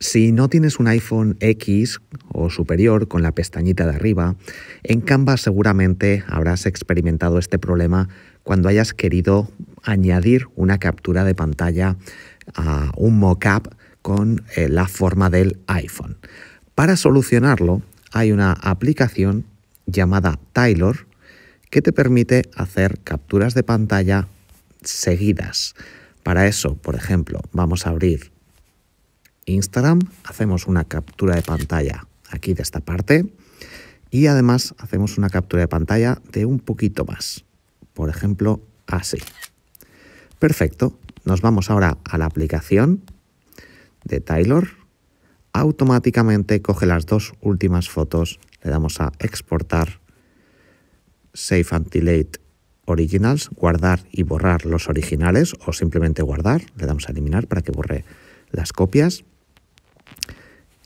Si no tienes un iPhone X o superior con la pestañita de arriba, en Canva seguramente habrás experimentado este problema cuando hayas querido añadir una captura de pantalla a un mockup con eh, la forma del iPhone. Para solucionarlo, hay una aplicación llamada Taylor que te permite hacer capturas de pantalla seguidas. Para eso, por ejemplo, vamos a abrir Instagram, hacemos una captura de pantalla aquí de esta parte y además hacemos una captura de pantalla de un poquito más, por ejemplo así. Perfecto, nos vamos ahora a la aplicación de Taylor, automáticamente coge las dos últimas fotos, le damos a exportar, Save and Delete Originals, guardar y borrar los originales o simplemente guardar, le damos a eliminar para que borre las copias.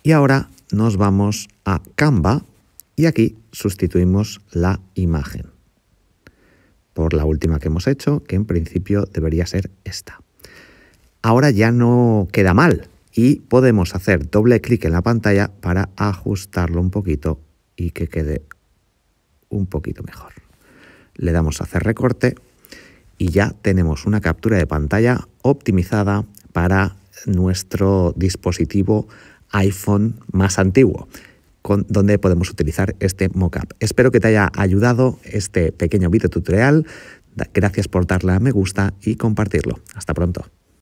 Y ahora nos vamos a Canva y aquí sustituimos la imagen por la última que hemos hecho, que en principio debería ser esta. Ahora ya no queda mal y podemos hacer doble clic en la pantalla para ajustarlo un poquito y que quede un poquito mejor. Le damos a hacer recorte y ya tenemos una captura de pantalla optimizada para nuestro dispositivo iPhone más antiguo, con, donde podemos utilizar este mockup. Espero que te haya ayudado este pequeño video tutorial. Gracias por darle a me gusta y compartirlo. Hasta pronto.